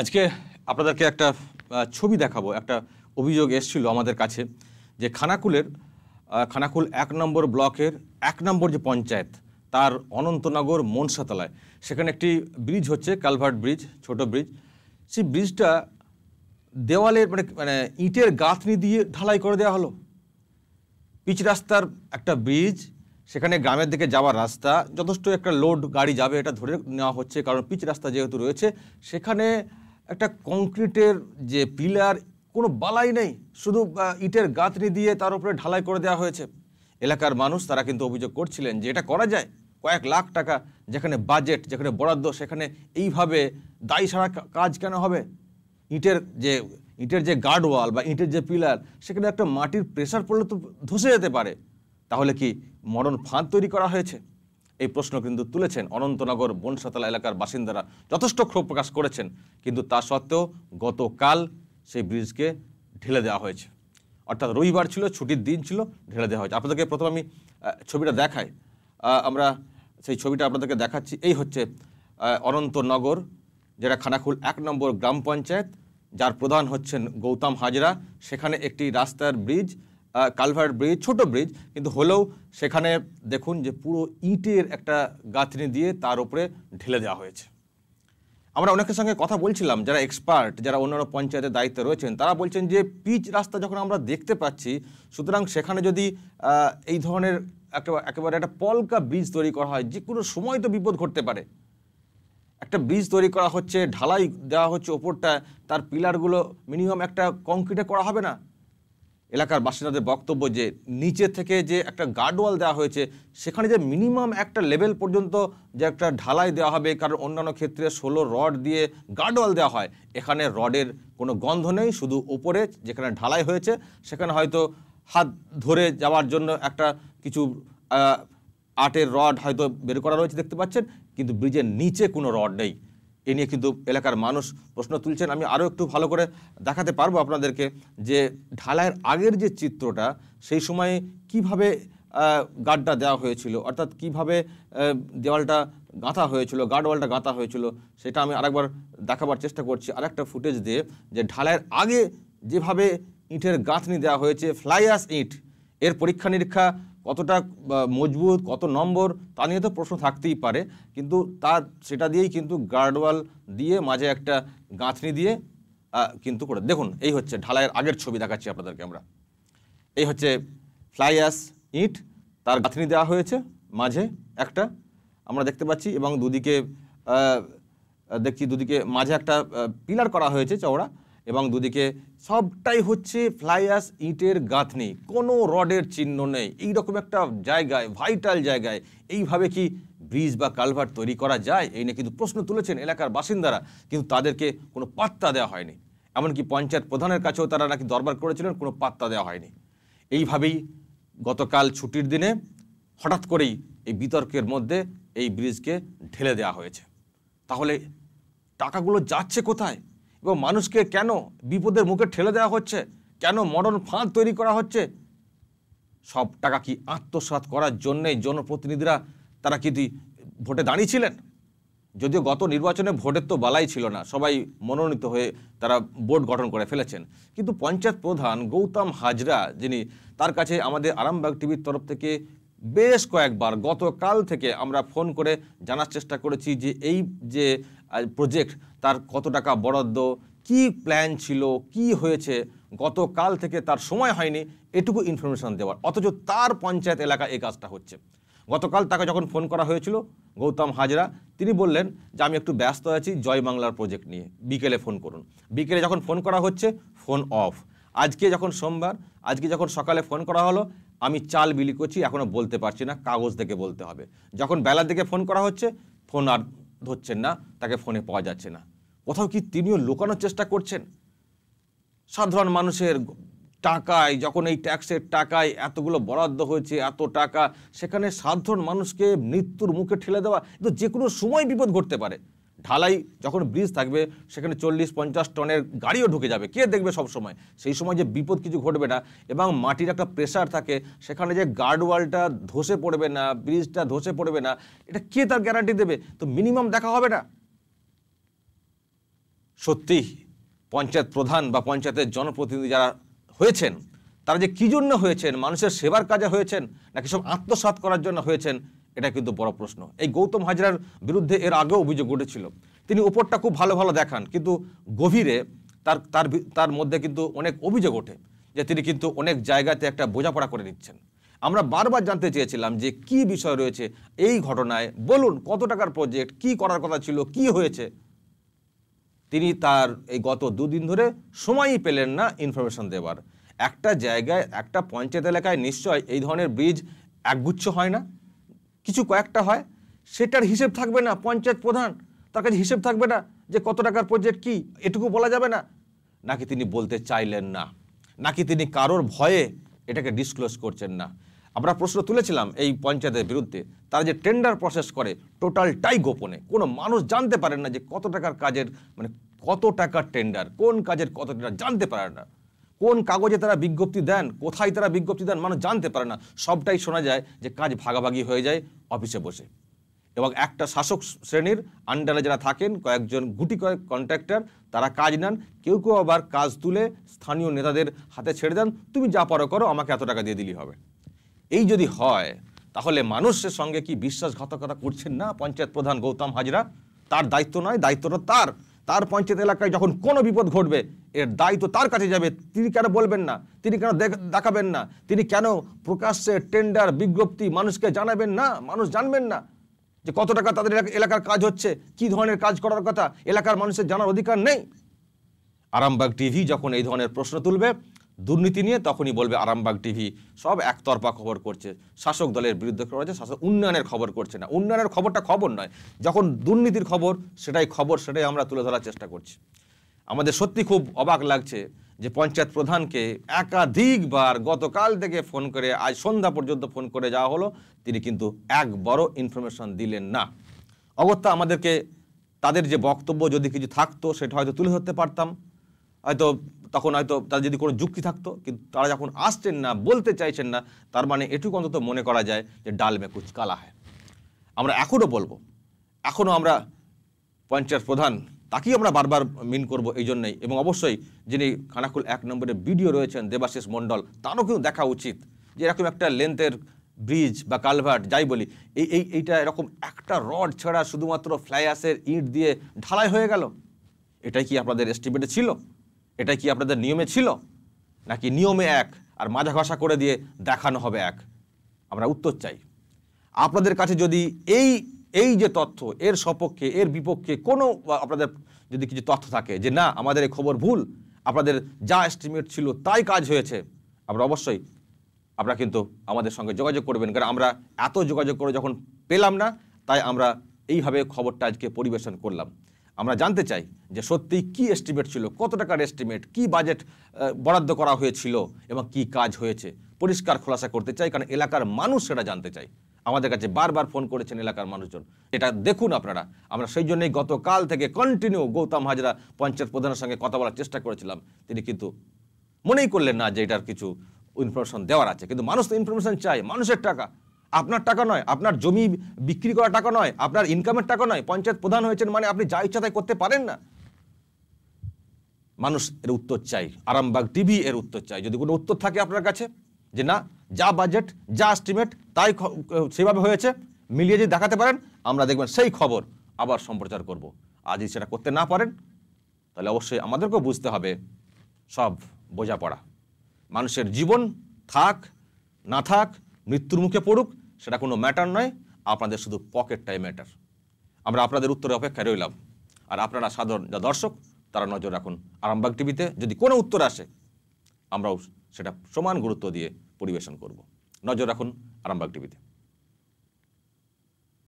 আজকে আপনাদেরকে একটা ছবি দেখাবো একটা অভিযোগ এসেছিলো আমাদের কাছে যে খানাকুলের খানাকুল এক নম্বর ব্লকের এক নম্বর যে পঞ্চায়েত তার অনন্তনগর মনসাতলায় সেখানে একটি ব্রিজ হচ্ছে কালভার্ট ব্রিজ ছোট ব্রিজ সেই ব্রিজটা দেওয়ালের মানে মানে ইটের গাঁথনি দিয়ে ঢালাই করে দেওয়া হলো পিচ রাস্তার একটা ব্রিজ সেখানে গ্রামের দিকে যাওয়ার রাস্তা যথেষ্ট একটা লোড গাড়ি যাবে এটা ধরে নেওয়া হচ্ছে কারণ পিচ রাস্তা যেহেতু রয়েছে সেখানে একটা কংক্রিটের যে পিলার কোনো বালাই নেই শুধু ইটের গাঁথনি দিয়ে তার উপরে ঢালাই করে দেওয়া হয়েছে এলাকার মানুষ তারা কিন্তু অভিযোগ করছিলেন যে এটা করা যায় কয়েক লাখ টাকা যেখানে বাজেট যেখানে বরাদ্দ সেখানে এইভাবে দায়ী সারা কাজ কেন হবে ইটের যে ইটের যে গার্ড ওয়াল বা ইটের যে পিলার সেখানে একটা মাটির প্রেশার পড়লে তো ধসে যেতে পারে তাহলে কি মরণ ফাঁদ তৈরি করা হয়েছে এই প্রশ্ন কিন্তু তুলেছেন অনন্তনগর বনসাতলা এলাকার বাসিন্দারা যথেষ্ট ক্ষোভ প্রকাশ করেছেন কিন্তু তা সত্ত্বেও গতকাল সেই ব্রিজকে ঢেলে দেওয়া হয়েছে অর্থাৎ রবিবার ছিল ছুটির দিন ছিল ঢেলে দেওয়া হয়েছে আপনাদেরকে প্রথমে আমি ছবিটা দেখাই আমরা সেই ছবিটা আপনাদেরকে দেখাচ্ছি এই হচ্ছে অনন্তনগর যেটা খানাকুল এক নম্বর গ্রাম পঞ্চায়েত যার প্রধান হচ্ছেন গৌতম হাজরা সেখানে একটি রাস্তার ব্রিজ কালভার্ট ব্রিজ ছোট ব্রিজ কিন্তু হলেও সেখানে দেখুন যে পুরো ইটের একটা গাঁথনি দিয়ে তার উপরে ঢেলে দেওয়া হয়েছে আমরা অনেকের সঙ্গে কথা বলছিলাম যারা এক্সপার্ট যারা অন্যান্য পঞ্চায়েতের দায়িত্বে রয়েছেন তারা বলছেন যে পিচ রাস্তা যখন আমরা দেখতে পাচ্ছি সুতরাং সেখানে যদি এই ধরনের একেবারে একটা পলকা ব্রিজ তৈরি করা হয় যে কোনো সময় তো বিপদ ঘটতে পারে একটা ব্রিজ তৈরি করা হচ্ছে ঢালাই দেওয়া হচ্ছে ওপরটা তার পিলারগুলো মিনিমাম একটা কংক্রিটে করা হবে না এলাকার বাসিন্দাদের বক্তব্য যে নিচে থেকে যে একটা গার্ডওয়াল দেওয়া হয়েছে সেখানে যে মিনিমাম একটা লেভেল পর্যন্ত যে একটা ঢালাই দেওয়া হবে কারণ অন্যান্য ক্ষেত্রে ষোলো রড দিয়ে গার্ডওয়াল দেওয়া হয় এখানে রডের কোনো গন্ধ নেই শুধু ওপরে যেখানে ঢালাই হয়েছে সেখানে হয়তো হাত ধরে যাওয়ার জন্য একটা কিছু আটের রড হয়তো বের করা রয়েছে দেখতে পাচ্ছেন কিন্তু ব্রিজের নিচে কোনো রড নেই এ নিয়ে কিন্তু এলাকার মানুষ প্রশ্ন তুলছেন আমি আরও একটু ভালো করে দেখাতে পারবো আপনাদেরকে যে ঢালাইয়ের আগের যে চিত্রটা সেই সময়ে কিভাবে গার্ডটা দেওয়া হয়েছিল অর্থাৎ কিভাবে দেওয়ালটা গাঁথা হয়েছিল গার্ডওয়ালটা গাঁথা হয়েছিল সেটা আমি আরেকবার দেখাবার চেষ্টা করছি আরেকটা ফুটেজ দিয়ে যে ঢালাইয়ের আগে যেভাবে ইঁটের গাঁথনি দেওয়া হয়েছে ফ্লাইয়াস ইঁট এর পরীক্ষা নিরীক্ষা কতটা মজবুত কত নম্বর তা নিয়ে তো প্রশ্ন থাকতেই পারে কিন্তু তার সেটা দিয়েই কিন্তু গার্ডওয়াল দিয়ে মাঝে একটা গাঁথনি দিয়ে কিন্তু করে দেখুন এই হচ্ছে ঢালাইয়ের আগের ছবি দেখাচ্ছি আপনাদেরকে আমরা এই হচ্ছে ফ্লাই অ্যাস ইট তার গাঁথনি দেওয়া হয়েছে মাঝে একটা আমরা দেখতে পাচ্ছি এবং দুদিকে দেখছি দুদিকে মাঝে একটা পিলার করা হয়েছে চওড়া এবং দুদিকে সবটাই হচ্ছে ফ্লাইয়াস ইটের গাঁথনি কোনো রডের চিহ্ন নেই এই রকম একটা জায়গায় ভাইটাল জায়গায় এইভাবে কি ব্রিজ বা কালভার তৈরি করা যায় এই নিয়ে কিন্তু প্রশ্ন তুলেছেন এলাকার বাসিন্দারা কিন্তু তাদেরকে কোনো পাত্তা দেওয়া হয়নি এমনকি পঞ্চায়েত প্রধানের কাছেও তারা নাকি দরবার করেছিলেন কোনো পাত্তা দেওয়া হয়নি এইভাবেই গতকাল ছুটির দিনে হঠাৎ করেই এই বিতর্কের মধ্যে এই ব্রিজকে ঢেলে দেওয়া হয়েছে তাহলে টাকাগুলো যাচ্ছে কোথায় এবং মানুষকে কেন বিপদের মুখে ঠেলে দেওয়া হচ্ছে কেন মডার্ন ফাঁদ তৈরি করা হচ্ছে সব টাকা কি আত্মসাত করার জন্যে জনপ্রতিনিধিরা তারা কি ভোটে দাঁড়িয়েছিলেন যদিও গত নির্বাচনে ভোটের তো বালাই ছিল না সবাই মনোনীত হয়ে তারা বোর্ড গঠন করে ফেলেছেন কিন্তু পঞ্চায়েত প্রধান গৌতম হাজরা যিনি তার কাছে আমাদের আরামবাগ টিভির তরফ থেকে বেশ কয়েকবার গতকাল থেকে আমরা ফোন করে জানার চেষ্টা করেছি যে এই যে প্রজেক্ট তার কত টাকা বরাদ্দ কি প্ল্যান ছিল কি হয়েছে গতকাল থেকে তার সময় হয়নি এটুকু ইনফরমেশান দেওয়ার অথচ তার পঞ্চায়েত এলাকা এই কাজটা হচ্ছে গতকাল তাকে যখন ফোন করা হয়েছিল গৌতম হাজরা তিনি বললেন যে আমি একটু ব্যস্ত আছি জয় বাংলার প্রজেক্ট নিয়ে বিকেলে ফোন করুন বিকেলে যখন ফোন করা হচ্ছে ফোন অফ আজকে যখন সোমবার আজকে যখন সকালে ফোন করা হলো আমি চাল বিলি করছি এখনও বলতে পারছি না কাগজ থেকে বলতে হবে যখন বেলার দিকে ফোন করা হচ্ছে ফোন আর ধরছেন না তাকে ফোনে পাওয়া যাচ্ছে না কোথাও কি তিনিও লুকানোর চেষ্টা করছেন সাধারণ মানুষের টাকায় যখন এই ট্যাক্সের টাকায় এতগুলো বরাদ্দ হয়েছে এত টাকা সেখানে সাধারণ মানুষকে মৃত্যুর মুখে ঠেলে দেওয়া তো যে কোনো সময় বিপদ ঘটতে পারে ঢালাই যখন ব্রিজ থাকবে সেখানে চল্লিশ পঞ্চাশ টনের গাড়িও ঢুকে যাবে কে দেখবে সব সময় সেই সময় যে বিপদ কিছু ঘটবে না এবং মাটির একটা প্রেশার থাকে সেখানে যে গার্ডওয়ালটা ধসে পড়বে না ব্রিজটা ধসে পড়বে না এটা কে তার গ্যারান্টি দেবে তো মিনিমাম দেখা হবে না সত্যি পঞ্চায়েত প্রধান বা পঞ্চায়েতের জনপ্রতিনিধি যারা হয়েছেন তারা যে কী জন্য হয়েছেন মানুষের সেবার কাজে হয়েছেন নাকি সব আত্মসাত করার জন্য হয়েছেন এটা কিন্তু বড় প্রশ্ন এই গৌতম হাজরার বিরুদ্ধে এর আগেও অভিযোগ উঠেছিল তিনি উপরটা খুব ভালো ভালো দেখান কিন্তু গভীরে তার তার তার মধ্যে কিন্তু অনেক অভিযোগ ওঠে যে তিনি কিন্তু অনেক জায়গাতে একটা বোঝাপড়া করে নিচ্ছেন আমরা বারবার জানতে চেয়েছিলাম যে কি বিষয় রয়েছে এই ঘটনায় বলুন কত টাকার প্রজেক্ট কি করার কথা ছিল কি হয়েছে তিনি তার এই গত দুদিন ধরে সময়ই পেলেন না ইনফরমেশন দেওয়ার একটা জায়গায় একটা পঞ্চায়েত এলাকায় নিশ্চয় এই ধরনের ব্রিজ একগুচ্ছ হয় না কিছু কয়েকটা হয় সেটার হিসেব থাকবে না পঞ্চায়েত প্রধান তার কাছে হিসেব থাকবে না যে কত টাকার প্রজেক্ট কি এটুকু বলা যাবে না নাকি তিনি বলতে চাইলেন না নাকি তিনি কারোর ভয়ে এটাকে ডিসক্লোজ করছেন না আমরা প্রশ্ন তুলেছিলাম এই পঞ্চায়েতের বিরুদ্ধে তারা যে টেন্ডার প্রসেস করে টোটালটাই গোপনে কোনো মানুষ জানতে পারেন না যে কত টাকার কাজের মানে কত টাকার টেন্ডার কোন কাজের কত টাকা জানতে পারেন না কোন কাগজে তারা বিজ্ঞপ্তি দেন কোথায় তারা বিজ্ঞপ্তি দেন মানুষ জানতে পারে না সবটাই শোনা যায় যে কাজ ভাগাভাগি হয়ে যায় অফিসে বসে এবং একটা শাসক শ্রেণীর আন্ডারে যারা থাকেন কয়েকজন গুটি কয়েক কন্ট্রাক্টর তারা কাজ নেন কেউ কেউ আবার কাজ তুলে স্থানীয় নেতাদের হাতে ছেড়ে দেন তুমি যা পরে করো আমাকে এত টাকা দিয়ে দিলেই হবে এই যদি হয় তাহলে মানুষের সঙ্গে কি বিশ্বাসঘাতকতা করছেন না পঞ্চায়েত প্রধান গৌতম হাজরা তার দায়িত্ব নয় দায়িত্বটা তার তার পঞ্চায়েত এলাকায় যখন কোনো বিপদ ঘটবে এর দায়িত্ব তার কাছে যাবে তিনি কেন বলবেন না তিনি কেন দেখাবেন না তিনি কেন প্রকাশ্যে টেন্ডার বিজ্ঞপ্তি মানুষকে জানাবেন না মানুষ জানবেন না যে কত টাকা তাদের এলাকার কাজ হচ্ছে কি ধরনের কাজ করার কথা এলাকার মানুষের জানার অধিকার নেই আরামবাগ টিভি যখন এই ধরনের প্রশ্ন তুলবে দুর্নীতি নিয়ে তখনই বলবে আরামবাগ টিভি সব একতরফা খবর করছে শাসক দলের বিরুদ্ধে খবর আছে শাসক উন্নয়নের খবর করছে না উন্নয়নের খবরটা খবর নয় যখন দুর্নীতির খবর সেটাই খবর সেটাই আমরা তুলে ধরার চেষ্টা করছি আমাদের সত্যি খুব অবাক লাগছে যে পঞ্চায়েত প্রধানকে একাধিকবার গতকাল থেকে ফোন করে আজ সন্ধ্যা পর্যন্ত ফোন করে যাওয়া হলো তিনি কিন্তু এক বড় ইনফরমেশন দিলেন না অগত্যা আমাদেরকে তাদের যে বক্তব্য যদি কিছু থাকতো সেটা হয়তো তুলে ধরতে পারতাম হয়তো তখন হয়তো তাদের যদি কোনো যুক্তি থাকতো কিন্তু তারা যখন আসছেন না বলতে চাইছেন না তার মানে এটুকু অন্তত মনে করা যায় যে ডাল মে কুচ কালা হয় আমরা এখনও বলবো এখনও আমরা পঞ্চায়েত প্রধান তাকেই আমরা বারবার মিন করব এই জন্যই এবং অবশ্যই যিনি খানাকুল এক নম্বরে ভিডিও রয়েছেন দেবাশিস মণ্ডল তারও কিন্তু দেখা উচিত যে এরকম একটা লেন্থের ব্রিজ বা কালভার্ট যাই বলি এই এই এইটা এরকম একটা রড ছাড়া শুধুমাত্র ফ্লাইয়াসের ইট দিয়ে ঢালাই হয়ে গেল এটাই কি আপনাদের এস্টিমেটে ছিল এটা কি আপনাদের নিয়মে ছিল নাকি নিয়মে এক আর মাঝা ঘষা করে দিয়ে দেখানো হবে এক আমরা উত্তর চাই আপনাদের কাছে যদি এই এই যে তথ্য এর সপক্ষে এর বিপক্ষে কোনো আপনাদের যদি কিছু তথ্য থাকে যে না আমাদের এই খবর ভুল আপনাদের যা এস্টিমেট ছিল তাই কাজ হয়েছে আমরা অবশ্যই আপনারা কিন্তু আমাদের সঙ্গে যোগাযোগ করবেন কারণ আমরা এত যোগাযোগ করে যখন পেলাম না তাই আমরা এইভাবে খবরটা আজকে পরিবেশন করলাম আমরা জানতে চাই যে সত্যি কি এস্টিমেট ছিল কত টাকার এস্টিমেট কি বাজেট বরাদ্দ করা হয়েছিল এবং কি কাজ হয়েছে পরিষ্কার খোলাসা করতে চাই কারণ এলাকার মানুষ সেটা জানতে চাই আমাদের কাছে বারবার ফোন করেছেন এলাকার মানুষজন এটা দেখুন আপনারা আমরা সেই জন্যই গতকাল থেকে কন্টিনিউ গৌতম হাজরা পঞ্চায়েত প্রধানের সঙ্গে কথা বলার চেষ্টা করেছিলাম তিনি কিন্তু মনেই করলেন না যে এটার কিছু ইনফরমেশন দেওয়ার আছে কিন্তু মানুষ তো ইনফরমেশন চায় মানুষের টাকা আপনার টাকা নয় আপনার জমি বিক্রি করা টাকা নয় আপনার ইনকামের টাকা নয় পঞ্চায়েত প্রধান হয়েছেন মানে আপনি যা ইচ্ছা তাই করতে পারেন না মানুষ এর উত্তর চাই আরামবাগ টিভি এর উত্তর চাই যদি কোনো উত্তর থাকে আপনার কাছে যে না যা বাজেট যা এস্টিমেট তাই সেভাবে হয়েছে মিলিয়ে যদি দেখাতে পারেন আমরা দেখবেন সেই খবর আবার সম্প্রচার করব। আজ যদি সেটা করতে না পারেন তাহলে অবশ্যই আমাদেরকেও বুঝতে হবে সব বোঝাপড়া মানুষের জীবন থাক না থাক মৃত্যুর মুখে পড়ুক সেটা কোনো ম্যাটার নয় আপনাদের শুধু পকেটটাই ম্যাটার আমরা আপনাদের উত্তরে অপেক্ষায় রইলাম আর আপনারা সাধারণ যা দর্শক তারা নজর রাখুন আরামবাগ টিভিতে যদি কোনো উত্তর আসে আমরাও সেটা সমান গুরুত্ব দিয়ে পরিবেশন করব নজর রাখুন আরামবাগ টিভিতে